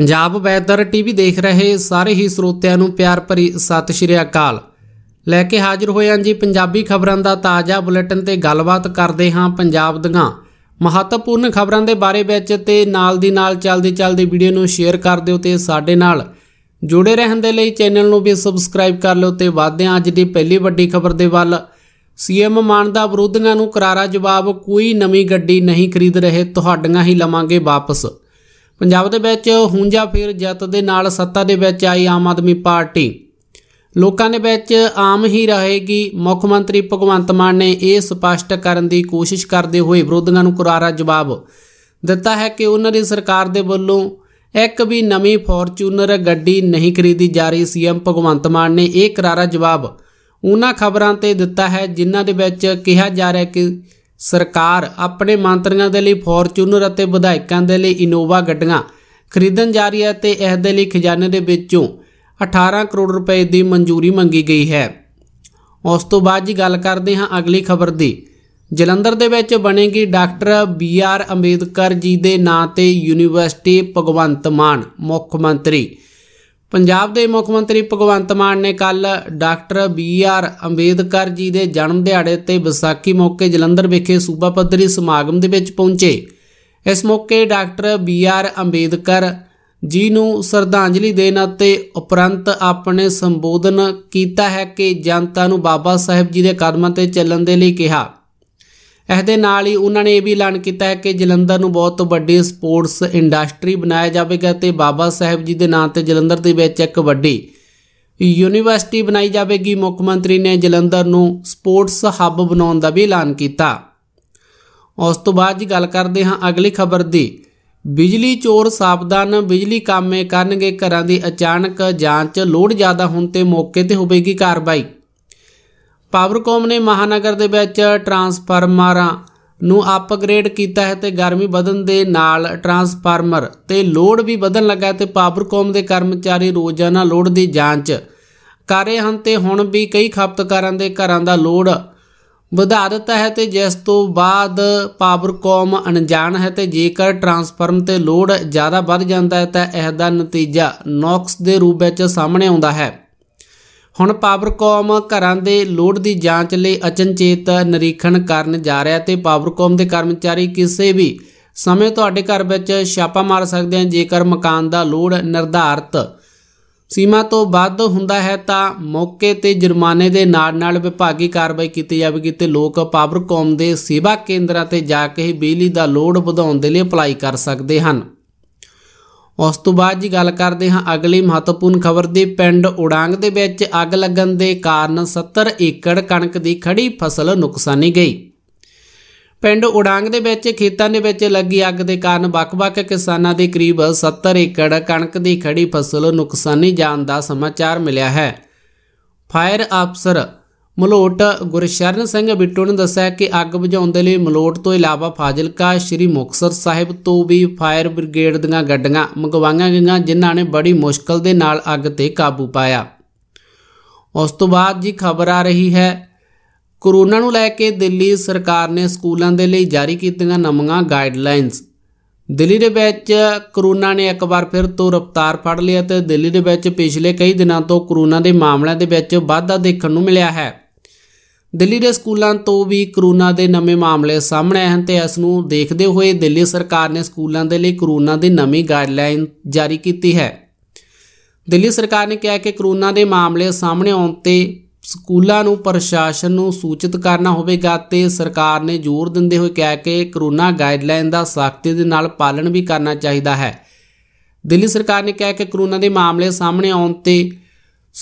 Punjab weather TV ਦੇਖ ਰਹੇ ਸਾਰੇ ਹੀ ਸਰੋਤਿਆਂ ਨੂੰ ਪਿਆਰ ਭਰੀ ਸਤਿ ਸ਼੍ਰੀ ਅਕਾਲ ਲੈ ਕੇ ਹਾਜ਼ਰ ਹੋਏ ਹਾਂ ਜੀ ਪੰਜਾਬੀ ਖਬਰਾਂ ਦਾ ਤਾਜ਼ਾ ਬੁਲੇਟਿਨ ਤੇ ਗੱਲਬਾਤ ਕਰਦੇ ਹਾਂ ਪੰਜਾਬ ਦੀਆਂ ਮਹੱਤਵਪੂਰਨ ਖਬਰਾਂ ਦੇ ਬਾਰੇ ਵਿੱਚ ਤੇ ਨਾਲ ਦੀ ਨਾਲ ਚੱਲਦੇ ਚੱਲਦੇ ਵੀਡੀਓ ਨੂੰ ਸ਼ੇਅਰ ਕਰ ਦਿਓ ਤੇ ਸਾਡੇ ਨਾਲ ਜੁੜੇ ਰਹਿਣ ਦੇ ਲਈ ਚੈਨਲ ਨੂੰ ਵੀ ਸਬਸਕ੍ਰਾਈਬ ਕਰ ਲਓ ਤੇ ਵਾਧਦੇ ਅੱਜ ਦੀ ਪਹਿਲੀ ਵੱਡੀ ਖਬਰ ਦੇ ਵੱਲ ਸੀਐਮ ਮਾਨ ਦਾ ਵਿਰੋਧੀਆਂ ਨੂੰ ਕਰਾਰਾ ਜਵਾਬ ਕੋਈ ਨਵੀਂ ਗੱਡੀ ਨਹੀਂ ਖਰੀਦ ਰਹੇ ਤੁਹਾਡੀਆਂ ਹੀ ਲਵਾਂਗੇ ਵਾਪਸ ਪੰਜਾਬ ਦੇ ਵਿੱਚ ਹੁੰਜਾ ਫਿਰ ਜੱਤ ਦੇ ਨਾਲ ਸੱਤਾ ਦੇ ਵਿੱਚ ਆਈ ਆਮ ਆਦਮੀ ਪਾਰਟੀ ਲੋਕਾਂ ਦੇ ਵਿੱਚ ਆਮ ਹੀ ਰਹੇਗੀ ਮੁੱਖ ਮੰਤਰੀ ਭਗਵੰਤ ਮਾਨ ਨੇ ਇਹ ਸਪਸ਼ਟ ਕਰਨ ਦੀ ਕੋਸ਼ਿਸ਼ ਕਰਦੇ ਹੋਏ ਵਿਰੋਧੀਆਂ ਨੂੰ ਕਰਾਰਾ ਜਵਾਬ ਦਿੱਤਾ ਹੈ ਕਿ ਉਹਨਾਂ ਦੀ ਸਰਕਾਰ ਦੇ ਵੱਲੋਂ ਇੱਕ ਵੀ ਨਵੀਂ ਫੋਰਚੂਨਰ ਗੱਡੀ ਨਹੀਂ ਖਰੀਦੀ ਜਾ ਰਹੀ ਸੀਐਮ ਭਗਵੰਤ ਮਾਨ ਨੇ ਇਹ ਕਰਾਰਾ ਜਵਾਬ ਉਹਨਾਂ ਖਬਰਾਂ ਤੇ ਦਿੱਤਾ ਹੈ ਜਿਨ੍ਹਾਂ ਦੇ ਵਿੱਚ ਕਿਹਾ ਜਾ ਰਿਹਾ ਕਿ ਸਰਕਾਰ ਆਪਣੇ ਮੰਤਰੀਆਂ ਦੇ ਲਈ ਫੋਰਚੂਨਰ ਅਤੇ ਵਿਧਾਇਕਾਂ ਦੇ ਲਈ ਇਨੋਵਾ ਗੱਡੀਆਂ ਖਰੀਦਣ ਜਾ ਰਹੀ ਹੈ ਤੇ ਇਸ ਦੇ ਲਈ ਖਜ਼ਾਨੇ ਦੇ ਵਿੱਚੋਂ 18 ਕਰੋੜ ਰੁਪਏ ਦੀ ਮਨਜ਼ੂਰੀ ਮੰਗੀ ਗਈ ਹੈ ਉਸ ਤੋਂ ਬਾਅਦ ਜੀ ਗੱਲ ਕਰਦੇ ਹਾਂ ਅਗਲੀ ਖਬਰ ਦੀ ਜਲੰਧਰ ਦੇ ਵਿੱਚ ਬਣੇਗੀ ਡਾਕਟਰ ਬੀ ਆਰ ਅੰਬੇਦਕਰ ਜੀ ਦੇ ਨਾਂ ਤੇ ਯੂਨੀਵਰਸਿਟੀ ਭਗਵੰਤ ਮਾਨ ਮੁੱਖ ਮੰਤਰੀ ਪੰਜਾਬ ਦੇ ਮੁੱਖ ਮੰਤਰੀ ਭਗਵੰਤ ਮਾਨ ਨੇ ਕੱਲ ਡਾਕਟਰ ਬੀ ਆਰ ਅੰਬੇਦਕਰ ਜੀ ਦੇ ਜਨਮ ਦਿਹਾੜੇ ਤੇ ਵਿਸਾਖੀ ਮੌਕੇ ਜਲੰਧਰ ਵਿਖੇ ਸੂਬਾ ਪੱਧਰੀ ਸਮਾਗਮ ਦੇ ਵਿੱਚ ਪਹੁੰਚੇ ਇਸ ਮੌਕੇ ਡਾਕਟਰ ਬੀ ਆਰ ਅੰਬੇਦਕਰ ਜੀ ਨੂੰ ਸ਼ਰਧਾਂਜਲੀ ਦੇਣ ਅਤੇ ਉਪਰੰਤ ਆਪਣੇ ਸੰਬੋਧਨ ਕੀਤਾ ਹੈ ਕਿ ਜਨਤਾ ਨੂੰ ਬਾਬਾ ਸਾਹਿਬ ਜੀ ਦੇ ਕਦਮਾਂ ਤੇ ਚੱਲਣ ਦੇ ਲਈ ਕਿਹਾ ਇਸ ਦੇ ਨਾਲ ਹੀ ਉਹਨਾਂ ਨੇ ਇਹ ਵੀ ਐਲਾਨ ਕੀਤਾ ਹੈ ਕਿ ਜਲੰਧਰ ਨੂੰ ਬਹੁਤ ਵੱਡੀ ਸਪੋਰਟਸ ਇੰਡਸਟਰੀ ਬਣਾਇਆ ਜਾਵੇਗਾ ਤੇ ਬਾਬਾ ਸਾਹਿਬ ਜੀ ਦੇ ਨਾਂ ਤੇ ਜਲੰਧਰ ਦੇ ਵਿੱਚ ਇੱਕ ਵੱਡੀ ਯੂਨੀਵਰਸਿਟੀ ਬਣਾਈ ਜਾਵੇਗੀ ਮੁੱਖ ਮੰਤਰੀ ਨੇ ਜਲੰਧਰ ਨੂੰ ਸਪੋਰਟਸ ਹੱਬ ਬਣਾਉਣ ਦਾ ਵੀ ਐਲਾਨ ਕੀਤਾ ਉਸ ਤੋਂ ਬਾਅਦ ਜੀ ਗੱਲ ਕਰਦੇ ਹਾਂ ਅਗਲੀ ਖਬਰ ਦੀ ਬਿਜਲੀ ਚੋਰ ਸਾਵਧਾਨ ਬਿਜਲੀ ਕਾਮੇ ਕਰਨਗੇ ਘਰਾਂ ਦੀ ਅਚਾਨਕ ਜਾਂਚ ਲੋਡ ਜ਼ਿਆਦਾ ਹੋਣ ਤੇ ਮੌਕੇ ਤੇ ਹੋਵੇਗੀ ਕਾਰਵਾਈ ਪਾਵਰਕੌਮ ਨੇ ਮਹਾਨਗਰ ਦੇ ਵਿੱਚ ਟਰਾਂਸਫਾਰਮਰਾਂ ਨੂੰ ਅਪਗ੍ਰੇਡ ਕੀਤਾ ਹੈ ਤੇ ਗਰਮੀ ਵਧਣ ਦੇ ਨਾਲ ਟਰਾਂਸਫਾਰਮਰ ਤੇ ਲੋਡ ਵੀ ਵਧਣ ਲੱਗਾ ਤੇ ਪਾਵਰਕੌਮ ਦੇ ਕਰਮਚਾਰੀ ਰੋਜ਼ਾਨਾ ਲੋਡ ਦੀ ਜਾਂਚ ਕਰ ਰਹੇ ਹਨ ਤੇ ਹੁਣ ਵੀ ਕਈ ਖਪਤਕਾਰਾਂ ਦੇ ਘਰਾਂ ਦਾ ਲੋਡ ਵਧਾ ਦਿੱਤਾ ਹੈ ਤੇ ਜਿਸ ਤੋਂ ਬਾਅਦ ਪਾਵਰਕੌਮ ਅਣਜਾਣ ਹੈ ਤੇ ਜੇਕਰ ਟਰਾਂਸਫਾਰਮ ਤੇ ਲੋਡ ਜ਼ਿਆਦਾ ਵੱਧ ਜਾਂਦਾ ਹੈ ਤਾਂ ਇਹਦਾ ਨਤੀਜਾ ਨੌਕਸ ਦੇ ਰੂਪ ਵਿੱਚ ਸਾਹਮਣੇ ਆਉਂਦਾ ਹੈ ਹੁਣ ਪਾਵਰਕਾਮ ਘਰਾਂ ਦੇ ਲੋਡ ਦੀ ਜਾਂਚ ਲਈ ਅਚਨਚੇਤ ਨਿਰੀਖਣ ਕਰਨ ਜਾ ਰਿਹਾ ਤੇ ਪਾਵਰਕਾਮ ਦੇ ਕਰਮਚਾਰੀ ਕਿਸੇ ਵੀ ਸਮੇਂ ਤੁਹਾਡੇ ਘਰ ਵਿੱਚ ਛਾਪਾ ਮਾਰ ਸਕਦੇ ਹਨ ਜੇਕਰ ਮਕਾਨ ਦਾ ਲੋਡ ਨਿਰਧਾਰਤ ਸੀਮਾ ਤੋਂ ਵੱਧ ਹੁੰਦਾ ਹੈ ਤਾਂ ਮੌਕੇ ਤੇ ਜੁਰਮਾਨੇ ਦੇ ਨਾਲ ਨਾਲ ਵਿਭਾਗੀ ਕਾਰਵਾਈ ਕੀਤੀ ਜਾਵੇਗੀ ਤੇ ਲੋਕ ਪਾਵਰਕਾਮ ਦੇ ਸੇਵਾ ਕੇਂਦਰਾਂ ਤੇ ਜਾ ਕੇ ਬਿਜਲੀ ਦਾ ਲੋਡ ਵਧਾਉਣ ਦੇ ਲਈ ਅਪਲਾਈ ਕਰ ਸਕਦੇ ਹਨ ਉਸ ਤੋਂ ਬਾਅਦ ਜੀ ਗੱਲ ਕਰਦੇ ਹਾਂ ਅਗਲੀ ਮਹੱਤਵਪੂਰਨ ਖਬਰ ਦੀ ਪਿੰਡ ਉਡਾਂਗ ਦੇ ਵਿੱਚ ਅੱਗ ਲੱਗਣ ਦੇ ਕਾਰਨ 70 ਏਕੜ ਕਣਕ ਦੀ ਖੜੀ ਫਸਲ ਨੁਕਸਾਨੀ ਗਈ ਪਿੰਡ ਉਡਾਂਗ ਦੇ ਵਿੱਚ ਖੇਤਾਂ ਦੇ ਵਿੱਚ ਲੱਗੀ ਅੱਗ ਦੇ ਕਾਰਨ ਵੱਖ-ਵੱਖ ਕਿਸਾਨਾਂ ਦੇ ਕਰੀਬ 70 ਏਕੜ ਕਣਕ ਦੀ ਖੜੀ ਫਸਲ ਨੁਕਸਾਨੀ ਜਾਣ ਦਾ ਸਮਾਚਾਰ ਮਿਲਿਆ ਹੈ ਫਾਇਰ ਅਫਸਰ ਮਲੋਟ ਗੁਰਸ਼ਰਨ ਸਿੰਘ ਬਿੱਟੂ ਨੇ ਦੱਸਿਆ ਕਿ ਅੱਗ ਬੁਝਾਉਣ ਦੇ ਲਈ ਮਲੋਟ ਤੋਂ ਇਲਾਵਾ ਫਾਜ਼ਿਲਕਾ ਸ਼੍ਰੀ ਮੁਕਸਰ ਸਾਹਿਬ ਤੋਂ ਵੀ ਫਾਇਰ ਬ੍ਰਿਗੇਡ ਦੀਆਂ ਗੱਡੀਆਂ ਮੰਗਵਾਈਆਂ ਗਈਆਂ ਜਿਨ੍ਹਾਂ ਨੇ ਬੜੀ ਮੁਸ਼ਕਲ ਦੇ ਨਾਲ ਅੱਗ ਤੇ ਕਾਬੂ ਪਾਇਆ ਉਸ ਤੋਂ ਬਾਅਦ ਜੀ ਖਬਰ ਆ ਰਹੀ ਹੈ ਕੋਰੋਨਾ ਨੂੰ ਲੈ ਕੇ ਦਿੱਲੀ ਸਰਕਾਰ ਨੇ ਸਕੂਲਾਂ ਦੇ ਲਈ ਜਾਰੀ ਕੀਤੀਆਂ ਨਵੀਆਂ ਗਾਈਡਲਾਈਨਸ ਦਿੱਲੀ ਦੇ ਵਿੱਚ ਕਰੋਨਾ ਨੇ ਇੱਕ ਵਾਰ ਫਿਰ ਤੋਂ ਰਫ਼ਤਾਰ ਫੜ ਲਈ ਅਤੇ ਦਿੱਲੀ ਦੇ ਵਿੱਚ ਪਿਛਲੇ ਕਈ ਦਿਨਾਂ ਤੋਂ ਕਰੋਨਾ ਦੇ ਮਾਮਲਿਆਂ ਦੇ ਵਿੱਚ ਵਾਧਾ ਦੇਖਣ ਨੂੰ ਮਿਲਿਆ ਹੈ ਦਿੱਲੀ ਦੇ ਸਕੂਲਾਂ ਤੋਂ ਵੀ ਕਰੋਨਾ ਦੇ ਨਵੇਂ ਮਾਮਲੇ ਸਾਹਮਣੇ ਆਏ ਹਨ ਤੇ ਇਸ ਨੂੰ ਦੇਖਦੇ ਹੋਏ ਦਿੱਲੀ ਸਰਕਾਰ ਨੇ ਸਕੂਲਾਂ ਦੇ ਲਈ ਕਰੋਨਾ ਦੀ ਨਵੀਂ ਗਾਈਡਲਾਈਨ ਜਾਰੀ ਕੀਤੀ ਹੈ ਦਿੱਲੀ ਸਰਕਾਰ ਨੇ ਕਿਹਾ ਕਿ ਕਰੋਨਾ ਦੇ ਮਾਮਲੇ ਸਾਹਮਣੇ ਆਉਣ ਤੇ ਸਕੂਲਾਂ ਨੂੰ ਪ੍ਰਸ਼ਾਸਨ ਨੂੰ ਸੂਚਿਤ ਕਰਨਾ ਹੋਵੇਗਾ ਤੇ ਸਰਕਾਰ ਨੇ ਜ਼ੋਰ ਦਿੰਦੇ ਹੋਏ ਕਿਹਾ ਕਿ ਕਰੋਨਾ ਗਾਈਡਲਾਈਨ ਦਾ ਸਖਤੀ ਦੇ ਨਾਲ ਪਾਲਣ ਵੀ ਕਰਨਾ ਚਾਹੀਦਾ ਹੈ ਦਿੱਲੀ ਸਰਕਾਰ ਨੇ ਕਿਹਾ ਕਿ ਕਰੋਨਾ ਦੇ ਮਾਮਲੇ ਸਾਹਮਣੇ ਆਉਣ ਤੇ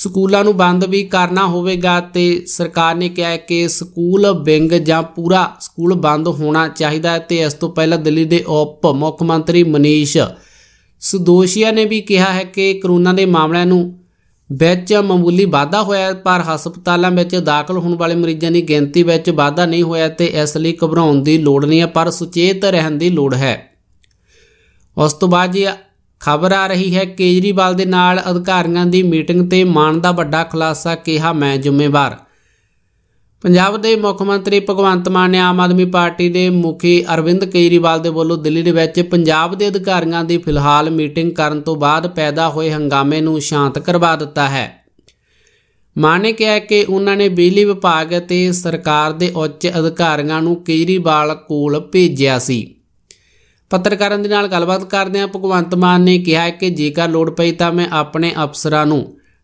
ਸਕੂਲਾਂ ਨੂੰ ਬੰਦ ਵੀ ਕਰਨਾ ਹੋਵੇਗਾ ਤੇ ਸਰਕਾਰ ਨੇ ਕਿਹਾ ਹੈ ਕਿ ਸਕੂਲ ਵਿੰਗ ਜਾਂ ਪੂਰਾ ਸਕੂਲ ਬੰਦ ਹੋਣਾ ਚਾਹੀਦਾ ਹੈ ਤੇ ਇਸ ਤੋਂ ਪਹਿਲਾਂ ਦਿੱਲੀ ਦੇ ਉਪ ਮੁੱਖ ਮੰਤਰੀ ਮਨੀਸ਼ ਸੁਦੋਸ਼ੀਆ ਨੇ ਵੀ ਕਿਹਾ ਹੈ ਕਿ ਕਰੋਨਾ ਦੇ ਮਾਮਲਿਆਂ ਨੂੰ ਵਿੱਚ ਮਾਮੂਲੀ ਵਾਧਾ ਹੋਇਆ ਪਰ ਹਸਪਤਾਲਾਂ ਵਿੱਚ ਦਾਖਲ ਹੋਣ ਵਾਲੇ ਮਰੀਜ਼ਾਂ ਦੀ ਗਿਣਤੀ ਵਿੱਚ ਵਾਧਾ ਨਹੀਂ ਹੋਇਆ ਤੇ ਇਸ ਲਈ ਘਬਰਾਉਣ ਦੀ ਲੋੜ ਨਹੀਂ ਹੈ ਪਰ ਸੁਚੇਤ ਰਹਿਣ ਦੀ ਲੋੜ ਹੈ ਉਸ ਤੋਂ ਬਾਅਦ ਜੀ ਖਬਰ ਆ ਰਹੀ ਹੈ ਕੇਜਰੀਵਾਲ ਦੇ ਨਾਲ ਅਧਿਕਾਰੀਆਂ ਦੀ ਮੀਟਿੰਗ ਤੇ ਮਾਨ ਦਾ ਵੱਡਾ ਖੁਲਾਸਾ ਕਿਹਾ ਮੈਂ ਜ਼ਿੰਮੇਵਾਰ ਪੰਜਾਬ ਦੇ ਮੁੱਖ ਮੰਤਰੀ ਭਗਵੰਤ ਮਾਨ ਨੇ ਆਮ ਆਦਮੀ ਪਾਰਟੀ ਦੇ ਮੁਖੀ ਅਰਵਿੰਦ ਕੇਜਰੀਵਾਲ ਦੇ ਵੱਲੋਂ ਦਿੱਲੀ ਦੇ ਵਿੱਚ ਪੰਜਾਬ ਦੇ ਅਧਿਕਾਰੀਆਂ ਦੀ ਫਿਲਹਾਲ ਮੀਟਿੰਗ ਕਰਨ ਤੋਂ ਬਾਅਦ ਪੈਦਾ ਹੋਏ ਹੰਗਾਮੇ ਨੂੰ ਸ਼ਾਂਤ ਕਰਵਾ ਦਿੱਤਾ ਹੈ ਮਾਨ ਨੇ ਕਿਹਾ ਕਿ ਉਹਨਾਂ ਨੇ ਬਿਜਲੀ ਵਿਭਾਗ ਅਤੇ ਸਰਕਾਰ ਦੇ ਉੱਚ ਅਧਿਕਾਰੀਆਂ ਨੂੰ ਕੇਜਰੀਵਾਲ ਕੋਲ ਭੇਜਿਆ ਸੀ ਪੱਤਰਕਾਰਾਂ ਦੇ ਨਾਲ ਗੱਲਬਾਤ ਕਰਦੇ ਆ ਭਗਵੰਤ ਮਾਨ ਨੇ ਕਿਹਾ ਕਿ ਜੇਕਰ ਲੋੜ ਪਈ ਤਾਂ ਮੈਂ ਆਪਣੇ ਅਫਸਰਾਂ ਨੂੰ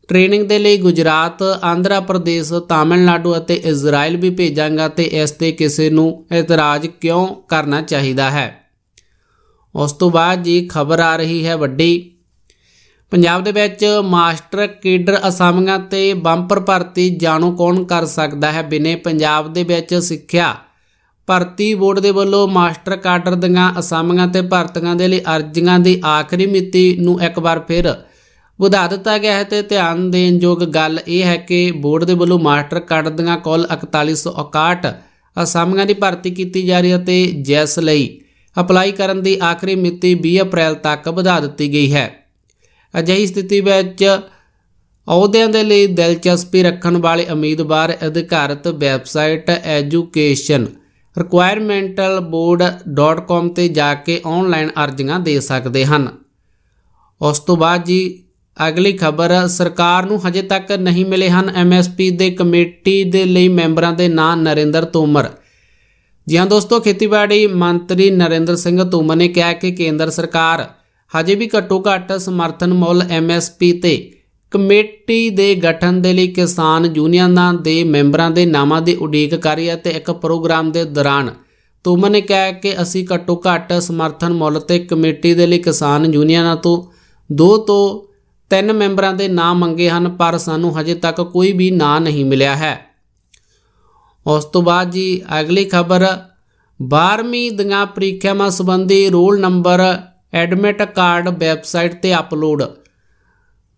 ਟ੍ਰੇਨਿੰਗ ਦੇ ਲਈ ਗੁਜਰਾਤ, ਆਂਧਰਾ ਪ੍ਰਦੇਸ਼, ਤਾਮਿਲਨਾਡੂ ਅਤੇ ਇਜ਼ਰਾਈਲ ਵੀ ਭੇਜਾਂਗਾ ਤੇ ਇਸ ਤੇ ਕਿਸੇ ਨੂੰ ਇਤਰਾਜ਼ ਕਿਉਂ ਕਰਨਾ ਚਾਹੀਦਾ ਹੈ। ਉਸ ਤੋਂ ਬਾਅਦ ਜੀ ਖਬਰ ਆ ਰਹੀ ਹੈ ਵੱਡੀ ਪੰਜਾਬ ਦੇ ਵਿੱਚ ਮਾਸਟਰ ਕੇਡਰ ਅਸਾਮੀਆਂ ਤੇ ਬੰਪਰ ਭਰਤੀ ਜਾਣੋ ਕੌਣ ਕਰ ਸਕਦਾ ਹੈ ਬਿਨੇ ਪੰਜਾਬ ਦੇ ਵਿੱਚ ਸਿੱਖਿਆ ਭਰਤੀ ਬੋਰਡ ਦੇ ਵੱਲੋਂ ਮਾਸਟਰ ਕਾਡਰ ਦੀਆਂ ਅਸਾਮੀਆਂ ਤੇ ਭਰਤੀਆਂ ਦੇ ਲਈ ਅਰਜ਼ੀਆਂ ਦੀ ਆਖਰੀ ਮਿਤੀ ਨੂੰ ਇੱਕ ਵਾਰ ਫਿਰ ਵਧਾ ਦਿੱਤਾ ਗਿਆ ਹੈ ਤੇ ਧਿਆਨ ਦੇਣ ਯੋਗ ਗੱਲ ਇਹ ਹੈ ਕਿ ਬੋਰਡ ਦੇ ਵੱਲੋਂ ਮਾਸਟਰ ਕਾਡਰ ਦੀਆਂ ਕੁੱਲ 4161 ਅਸਾਮੀਆਂ ਦੀ ਭਰਤੀ ਕੀਤੀ ਜਾ ਰਹੀ ਹੈ ਤੇ ਜੈਸ ਲਈ ਅਪਲਾਈ ਕਰਨ ਦੀ ਆਖਰੀ ਮਿਤੀ 20 ਅਪ੍ਰੈਲ ਤੱਕ ਵਧਾ ਦਿੱਤੀ ਗਈ ਹੈ ਅਜਿਹੀ ਸਥਿਤੀ ਵਿੱਚ ਅਹੁਦਿਆਂ ਦੇ ਲਈ ਦਿਲਚਸਪੀ ਰੱਖਣ ਵਾਲੇ ਉਮੀਦਵਾਰ ਅਧਿਕਾਰਤ ਵੈਬਸਾਈਟ education requirementalboard.com ਤੇ ਜਾ ਕੇ ਆਨਲਾਈਨ ਅਰਜ਼ੀਆਂ ਦੇ ਸਕਦੇ ਹਨ ਉਸ ਤੋਂ ਬਾਅਦ ਜੀ ਅਗਲੀ ਖਬਰ ਸਰਕਾਰ ਨੂੰ ਹਜੇ ਤੱਕ ਨਹੀਂ ਮਿਲੇ ਹਨ ਐਮਐਸਪੀ ਦੇ ਕਮੇਟੀ ਦੇ ਲਈ ਮੈਂਬਰਾਂ ਦੇ ਨਾਂ ਨਰਿੰਦਰ ਤੋਮਰ ਜੀ ਹਾਂ ਦੋਸਤੋ ਖੇਤੀਬਾੜੀ ਮੰਤਰੀ ਨਰਿੰਦਰ ਸਿੰਘ ਤੋਮਰ ਨੇ ਕਿਹਾ ਕਿ ਕੇਂਦਰ ਸਰਕਾਰ ਹਜੇ ਵੀ ਘੱਟੋ ਘੱਟ ਸਮਰਥਨ ਮੁੱਲ ਐਮਐਸਪੀ ਤੇ ਕਮੇਟੀ ਦੇ ਗਠਨ ਦੇ ਲਈ ਕਿਸਾਨ ਯੂਨੀਅਨਾਂ ਦੇ ਮੈਂਬਰਾਂ ਦੇ ਨਾਮਾਂ ਦੇ ਉਡੀਕ ਕਰੀ ਅਤੇ ਤੇ ਇੱਕ ਪ੍ਰੋਗਰਾਮ ਦੇ ਦੌਰਾਨ ਤੋਮਰ ਨੇ ਕਿਹਾ ਕਿ ਅਸੀਂ ਘੱਟੋ ਘੱਟ ਸਮਰਥਨ ਮੁੱਲ ਤੇ ਕਮੇਟੀ ਦੇ ਲਈ ਕਿਸਾਨ ਯੂਨੀਅਨਾਂ ਤੋਂ ਦੋ ਤੋਂ ਤਿੰਨ ਮੈਂਬਰਾਂ ਦੇ ਨਾਮ ਮੰਗੇ ਹਨ ਪਰ ਸਾਨੂੰ ਹਜੇ ਤੱਕ ਕੋਈ ਵੀ ਨਾਂ ਨਹੀਂ ਮਿਲਿਆ ਹੈ ਉਸ ਤੋਂ ਬਾਅਦ ਜੀ ਅਗਲੀ ਖਬਰ 12ਵੀਂ ਦੀਆਂ ਪ੍ਰੀਖਿਆਵਾਂ ਸੰਬੰਧੀ roll number admit card website ਤੇ ਅਪਲੋਡ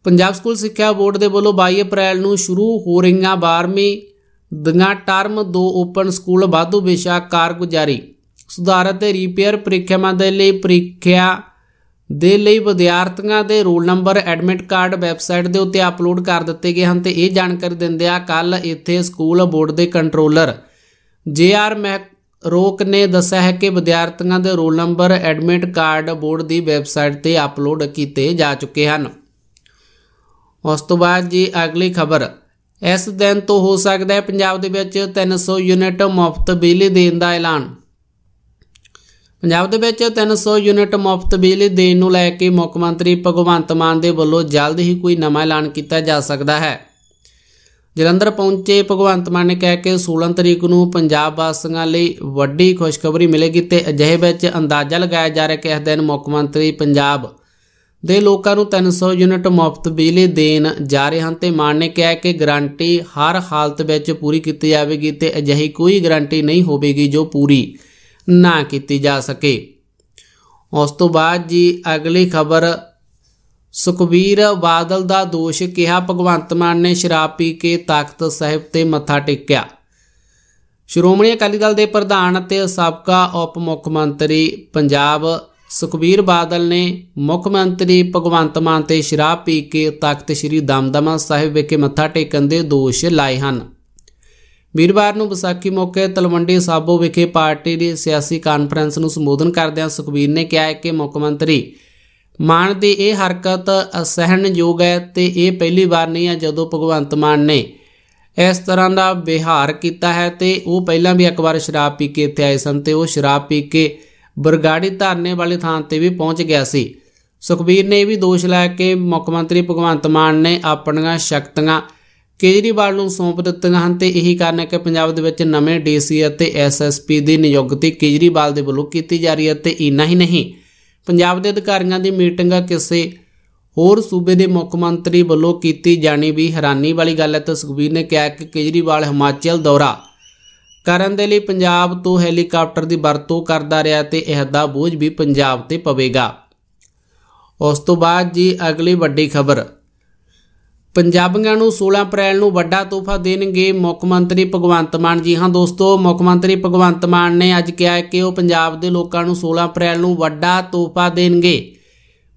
ਪੰਜਾਬ ਸਕੂਲ ਸਿੱਖਿਆ ਬੋਰਡ ਦੇ ਵੱਲੋਂ 22 ਅਪ੍ਰੈਲ ਨੂੰ ਸ਼ੁਰੂ ਹੋ ਰਹੀਆਂ 12ਵੀਂ ਦੀਆਂ ਟਰਮ 2 ਓਪਨ ਸਕੂਲ ਵਾਧੂ ਵਿਸ਼ਾ ਕਾਰਗੁਜ਼ਾਰੀ ਸੁਧਾਰ ਅਤੇ ਰਿਪੇਅਰ ਪ੍ਰੀਖਿਆਵਾਂ ਦੇ ਲਈ ਪ੍ਰੀਖਿਆ ਦੇ ਲਈ ਵਿਦਿਆਰਥੀਆਂ ਦੇ roll number admit card website ਦੇ ਉੱਤੇ ਅਪਲੋਡ ਕਰ ਦਿੱਤੇ ਗਏ ਹਨ ਤੇ ਇਹ ਜਾਣਕਾਰੀ ਦਿੰਦੇ ਆ ਕੱਲ ਇੱਥੇ ਸਕੂਲ ਬੋਰਡ ਦੇ ਕੰਟਰੋਲਰ ਜੇ ਆਰ ਰੋਕ ਨੇ ਦੱਸਿਆ ਹੈ ਕਿ ਵਿਦਿਆਰਥੀਆਂ ਦੇ roll number admit card board ਦੀ ਵੈਬਸਾਈਟ ਤੇ ਅਪਲੋਡ ਕੀਤੇ ਜਾ ਚੁੱਕੇ ਹਨ ਉਸ ਤੋਂ ਬਾਅਦ ਜੀ ਅਗਲੀ ਖਬਰ ਇਸ ਦਿਨ ਤੋਂ ਹੋ ਸਕਦਾ ਹੈ ਪੰਜਾਬ ਦੇ ਵਿੱਚ 300 ਯੂਨਿਟ ਮੁਫਤ ਬਿਜਲੀ ਦੇਣ ਦਾ ਐਲਾਨ ਪੰਜਾਬ ਦੇ ਵਿੱਚ 300 ਯੂਨਿਟ ਮੁਫਤ ਬਿਜਲੀ ਦੇਣ ਨੂੰ ਲੈ ਕੇ ਮੁੱਖ ਮੰਤਰੀ ਭਗਵੰਤ ਮਾਨ ਦੇ ਵੱਲੋਂ ਜਲਦ ਹੀ ਕੋਈ ਨਵਾਂ ਐਲਾਨ ਕੀਤਾ ਜਾ ਸਕਦਾ ਹੈ ਜਲੰਧਰ ਪਹੁੰਚੇ ਭਗਵੰਤ ਮਾਨ ਨੇ ਕਿਹਾ ਕਿ 16 ਤਰੀਕ ਨੂੰ ਪੰਜਾਬ ਵਾਸੀਆਂ ਲਈ ਵੱਡੀ ਖੁਸ਼ਖਬਰੀ ਮਿਲੇਗੀ ਤੇ ਅਜਿਹੇ ਵਿੱਚ ਅੰਦਾਜ਼ਾ ਲਗਾਇਆ ਜਾ ਰਿਹਾ ਕਿ ਇਸ ਦਿਨ ਮੁੱਖ ਮੰਤਰੀ ਪੰਜਾਬ ਦੇ ਲੋਕਾਂ ਨੂੰ 300 ਯੂਨਿਟ ਮੁਫਤ ਬਿਜਲੀ ਦੇਣ ਜਾ ਰਹੇ ਹਨ ਤੇ ਮਾਨ ਨੇ ਕਿਹਾ ਕਿ ਗਾਰੰਟੀ ਹਰ ਹਾਲਤ ਵਿੱਚ ਪੂਰੀ ਕੀਤੀ ਜਾਵੇਗੀ ਤੇ ਅਜਿਹੀ ਕੋਈ ਗਾਰੰਟੀ ਨਹੀਂ ਹੋਵੇਗੀ ਜੋ ਪੂਰੀ ਨਾ ਕੀਤੀ ਜਾ ਸਕੇ ਉਸ ਤੋਂ ਬਾਅਦ ਜੀ ਅਗਲੀ ਖਬਰ ਸੁਖਵੀਰ ਬਾਦਲ ਦਾ ਦੋਸ਼ ਕਿਹਾ ਭਗਵੰਤ ਮਾਨ ਨੇ ਸ਼ਰਾਬ ਪੀ ਕੇ ਤਖਤ ਸਾਹਿਬ ਤੇ ਮੱਥਾ ਟੇਕਿਆ ਸ਼੍ਰੋਮਣੀ ਅਕਾਲੀ ਦਲ ਦੇ ਪ੍ਰਧਾਨ ਅਤੇ ਸਾਬਕਾ ਉਪ ਮੁੱਖ ਮੰਤਰੀ ਪੰਜਾਬ ਸੁਖਬੀਰ ਬਾਦਲ ਨੇ ਮੁੱਖ ਮੰਤਰੀ ਭਗਵੰਤ ਮਾਨ ਤੇ ਸ਼ਰਾਬ ਪੀ ਕੇ ਤਖਤ ਸ੍ਰੀ ਦਮਦਮਾ ਸਾਹਿਬ ਵਿਖੇ ਮੱਥਾ ਟੇਕਣ ਦੇ ਦੋਸ਼ ਲਾਏ ਹਨ ਵੀਰਵਾਰ ਨੂੰ ਵਿਸਾਖੀ ਮੌਕੇ ਤਲਵੰਡੀ ਸਾਬੋ ਵਿਖੇ ਪਾਰਟੀ ਦੀ ਸਿਆਸੀ ਕਾਨਫਰੰਸ ਨੂੰ ਸੰਬੋਧਨ ਕਰਦਿਆਂ ਸੁਖਬੀਰ ਨੇ ਕਿਹਾ ਕਿ ਮੁੱਖ ਮੰਤਰੀ ਮਾਨ ਦੀ ਇਹ ਹਰਕਤ ਅਸਹਿਣਯੋਗ ਹੈ ਤੇ ਇਹ ਪਹਿਲੀ ਵਾਰ ਨਹੀਂ ਹੈ ਜਦੋਂ ਭਗਵੰਤ ਮਾਨ ਨੇ ਇਸ ਤਰ੍ਹਾਂ ਦਾ ਵਿਹਾਰ ਕੀਤਾ ਹੈ ਤੇ ਉਹ ਪਹਿਲਾਂ ਵੀ ਇੱਕ ਵਾਰ ਸ਼ਰਾਬ ਪੀ ਕੇ ਇੱਥੇ ਆਏ ਸਨ ਤੇ ਉਹ ਸ਼ਰਾਬ ਪੀ ਕੇ ਬਰਗਾੜੀ ਧਰਨੇ ਵਾਲੀ ਥਾਂ ਤੇ ਵੀ ਪਹੁੰਚ ਗਿਆ ਸੀ ਸੁਖਬੀਰ ਨੇ ਇਹ ਵੀ ਦੋਸ਼ ਲਾਇਆ ਕਿ ਮੁੱਖ ਮੰਤਰੀ ਭਗਵੰਤ ਮਾਨ ਨੇ ਆਪਣੀਆਂ ਸ਼ਕਤੀਆਂ ਕੇਜਰੀਵਾਲ ਨੂੰ ਸੌਂਪ ਦਿੱਤੀਆਂ ਹਨ ਤੇ ਇਹੀ ਕਾਰਨ ਹੈ ਕਿ ਪੰਜਾਬ ਦੇ ਵਿੱਚ ਨਵੇਂ ਡੀਸੀ ਅਤੇ ਐਸਐਸਪੀ ਦੀ ਨਿਯੁਕਤੀ ਕੇਜਰੀਵਾਲ ਦੇ ਵੱਲੋਂ ਕੀਤੀ ਜਾ ਰਹੀ ਹੈ ਤੇ ਇੰਨਾ ਹੀ ਨਹੀਂ ਪੰਜਾਬ ਦੇ ਅਧਿਕਾਰੀਆਂ ਦੀ ਮੀਟਿੰਗ ਕਿਸੇ ਹੋਰ ਸੂਬੇ ਦੇ ਮੁੱਖ ਮੰਤਰੀ ਵੱਲੋਂ ਕੀਤੀ ਜਾਣੀ ਵੀ ਹੈਰਾਨੀ ਵਾਲੀ ਗੱਲ ਹੈ ਤੇ ਸੁਖਬੀਰ ਨੇ ਕਿਹਾ ਕਿ ਕੇਜਰੀਵਾਲ ਹਿਮਾਚਲ ਦੌਰਾ ਕਰਨ ਦੇ ਲਈ ਪੰਜਾਬ ਤੋਂ ਹੈਲੀਕਾਪਟਰ ਦੀ ਵਰਤੋਂ ਕਰਦਾ ਰਿਹਾ ਤੇ ਇਹ ਦਾ ਬੋਝ ਵੀ ਪੰਜਾਬ ਤੇ ਪਵੇਗਾ ਉਸ ਤੋਂ ਬਾਅਦ ਜੀ ਅਗਲੀ ਵੱਡੀ ਖਬਰ ਪੰਜਾਬੀਆਂ ਨੂੰ 16 ਅਪ੍ਰੈਲ ਨੂੰ ਵੱਡਾ ਤੋਹਫਾ ਦੇਣਗੇ ਮੁੱਖ ਮੰਤਰੀ ਭਗਵੰਤ ਮਾਨ ਜੀ ਹਾਂ ਦੋਸਤੋ ਮੁੱਖ ਮੰਤਰੀ ਭਗਵੰਤ ਮਾਨ ਨੇ ਅੱਜ ਕਿਹਾ ਕਿ ਉਹ ਪੰਜਾਬ ਦੇ ਲੋਕਾਂ ਨੂੰ 16 ਅਪ੍ਰੈਲ ਨੂੰ ਵੱਡਾ ਤੋਹਫਾ ਦੇਣਗੇ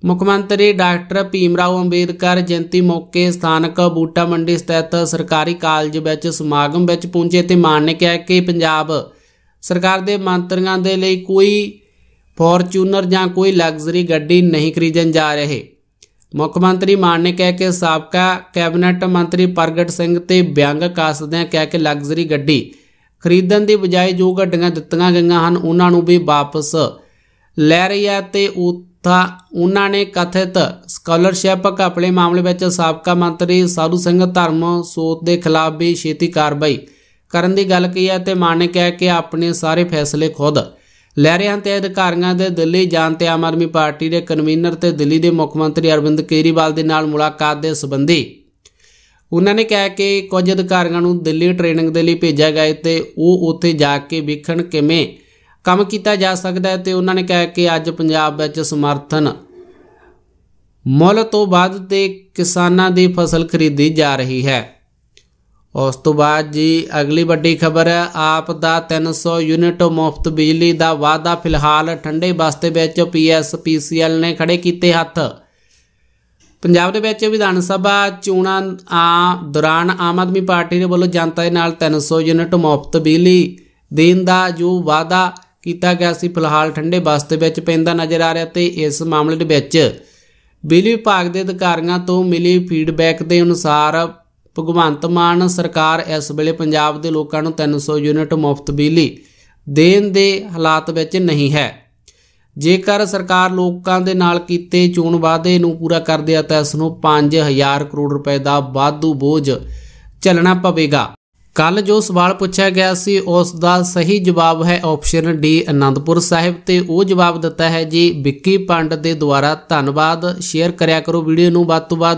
ਮੁੱਖ ਮੰਤਰੀ ਡਾਕਟਰ ਭੀਮਰਾਓ ਅੰਬੇਦਕਰ ਜਯੰਤੀ ਮੌਕੇ ਸਥਾਨਕ ਬੂਟਾ ਮੰਡੀ ਸਥਿਤ ਸਰਕਾਰੀ ਕਾਲਜ ਵਿੱਚ ਸਮਾਗਮ ਵਿੱਚ ਪਹੁੰਚੇ ਤੇ ਮਾਨ ਨੇ ਕਿਹਾ ਕਿ ਪੰਜਾਬ ਸਰਕਾਰ ਦੇ ਮੰਤਰੀਆਂ ਦੇ ਲਈ ਕੋਈ ਫੋਰਚੂਨਰ ਜਾਂ ਕੋਈ ਲਗਜ਼ਰੀ ਗੱਡੀ ਨਹੀਂ ਖਰੀਦਣ ਜਾ ਰਹੇ ਮੁੱਖ ਮੰਤਰੀ ਮਾਨ ਨੇ ਕਿਹਾ ਕਿ ਸਾਬਕਾ ਕੈਬਨਿਟ ਮੰਤਰੀ ਪ੍ਰਗਟ ਸਿੰਘ ਤੇ ਵਿਅੰਗ ਕਾਸਦਿਆਂ ਕਹਿ ਕੇ ਲਗਜ਼ਰੀ ਗੱਡੀ ਖਰੀਦਣ ਦੀ ਬਜਾਏ ਜੋ ਗੱਡੀਆਂ ਦਿੱਤੀਆਂ ਗਈਆਂ ਹਨ ਉਹਨਾਂ ਨੂੰ ਵੀ ਵਾਪਸ ਲੈ ਰਹੀ ਹੈ ਤੇ ਉਹ ਤਾਂ ਉਹਨਾਂ ਨੇ ਕਥਿਤ ਸਕਾਲਰਸ਼ਿਪ ਘਪਲੇ ਮਾਮਲੇ ਵਿੱਚ ਸਾਬਕਾ ਮੰਤਰੀ ਸਾਧੂ ਸਿੰਘ ਧਰਮ ਸੋਤ ਦੇ ਖਿਲਾਫ ਵੀ ਛੇਤੀ ਕਾਰਵਾਈ ਕਰਨ ਦੀ ਗੱਲ ਕੀਤੀ ਹੈ ਤੇ ਮਾਨਕ ਹੈ ਕਿ ਆਪਣੇ ਸਾਰੇ ਫੈਸਲੇ ਖੁਦ ਲੈ ਰਹੇ ਹਨ ਤੇ ਅਧਿਕਾਰੀਆਂ ਦੇ ਦਿੱਲੀ ਜਾਣ ਤੇ ਆਮ ਆਦਮੀ ਪਾਰਟੀ ਦੇ ਕਨਵੀਨਰ ਤੇ ਦਿੱਲੀ ਦੇ ਮੁੱਖ ਮੰਤਰੀ ਅਰਵਿੰਦ ਕੇਰੀਵਾਲ ਦੇ ਨਾਲ ਮੁਲਾਕਾਤ ਦੇ ਸਬੰਧੀ ਉਹਨਾਂ ਨੇ ਕਿਹਾ ਕਿ ਕੁਝ ਅਧਿਕਾਰੀਆਂ ਨੂੰ ਦਿੱਲੀ ਟ੍ਰੇਨਿੰਗ ਦੇ ਲਈ ਭੇਜਿਆ ਗਿਆ ਤੇ ਉਹ ਉੱਥੇ ਜਾ ਕੇ ਵੇਖਣ ਕਿਵੇਂ ਕੰਮ ਕੀਤਾ ਜਾ ਸਕਦਾ ਹੈ ਤੇ ਉਹਨਾਂ ਨੇ ਕਿਹਾ ਕਿ ਅੱਜ ਪੰਜਾਬ ਵਿੱਚ ਸਮਰਥਨ ਮੁੱਲ ਤੋਂ ਵੱਧ ਤੇ ਕਿਸਾਨਾਂ ਦੀ ਫਸਲ ਖਰੀਦੀ ਜਾ ਰਹੀ ਹੈ ਉਸ ਤੋਂ ਬਾਅਦ ਜੀ ਅਗਲੀ ਵੱਡੀ ਖਬਰ ਹੈ ਆਪ ਦਾ 300 ਯੂਨਿਟ ਮੁਫਤ ਬਿਜਲੀ ਦਾ ਵਾਅਦਾ ਫਿਲਹਾਲ ਠੰਡੇ ਬਸਤੇ ਵਿੱਚ ਪੀਐਸਪੀਸੀਐਲ ਨੇ ਖੜੇ ਕੀਤੇ ਹੱਥ ਪੰਜਾਬ ਦੇ ਵਿੱਚ ਵਿਧਾਨ ਸਭਾ ਚੋਣਾਂ ਆ ਦੌਰਾਨ ਆਮ ਆਦਮੀ ਪਾਰਟੀ ਦੇ ਵੱਲੋਂ ਜਨਤਾ ਦੇ ਨਾਲ 300 ਯੂਨਿਟ ਮੁਫਤ ਬਿਜਲੀ ਦੇਣ ਦਾ ਜੋ ਵਾਅਦਾ ਕੀਤਾ ਗਿਆ ਸੀ ਫਿਲਹਾਲ ਠੰਡੇ ਬਸਤ ਵਿੱਚ ਪੈਂਦਾ ਨਜ਼ਰ ਆ ਰਿਹਾ ਤੇ ਇਸ ਮਾਮਲੇ ਦੇ ਵਿੱਚ ਬਿਜਲੀ ਵਿਭਾਗ ਦੇ ਅਧਿਕਾਰੀਆਂ ਤੋਂ ਮਿਲੀ ਫੀਡਬੈਕ ਦੇ ਅਨੁਸਾਰ ਭਗਵੰਤ ਮਾਨ ਸਰਕਾਰ ਇਸ ਵੇਲੇ ਪੰਜਾਬ ਦੇ ਲੋਕਾਂ ਨੂੰ 300 ਯੂਨਿਟ ਮੁਫਤ ਬਿਜਲੀ ਦੇਣ ਦੇ ਹਾਲਾਤ ਵਿੱਚ ਨਹੀਂ ਹੈ ਜੇਕਰ ਸਰਕਾਰ ਲੋਕਾਂ ਦੇ ਨਾਲ ਕੀਤੇ ਚੋਣ ਵਾਅਦੇ ਨੂੰ ਪੂਰਾ ਕਰਦੇ ਆ ਤਾਂ ਇਸ ਨੂੰ 5000 ਕਰੋੜ ਰੁਪਏ ਦਾ ਵਾਧੂ ਬੋਝ ਚੱਲਣਾ ਪਵੇਗਾ ਕੱਲ ਜੋ ਸਵਾਲ ਪੁੱਛਿਆ ਗਿਆ ਸੀ ਉਸ ਦਾ ਸਹੀ ਜਵਾਬ ਹੈ ਆਪਸ਼ਨ ਡੀ ਅਨੰਦਪੁਰ ਸਾਹਿਬ ਤੇ ਉਹ ਜਵਾਬ ਦਿੱਤਾ ਹੈ ਜੀ ਵਿੱਕੀ ਪੰਡ ਦੇ ਦੁਆਰਾ ਧੰਨਵਾਦ ਸ਼ੇਅਰ ਕਰਿਆ ਕਰੋ ਵੀਡੀਓ ਨੂੰ ਵੱਧ ਤੋਂ ਵੱਧ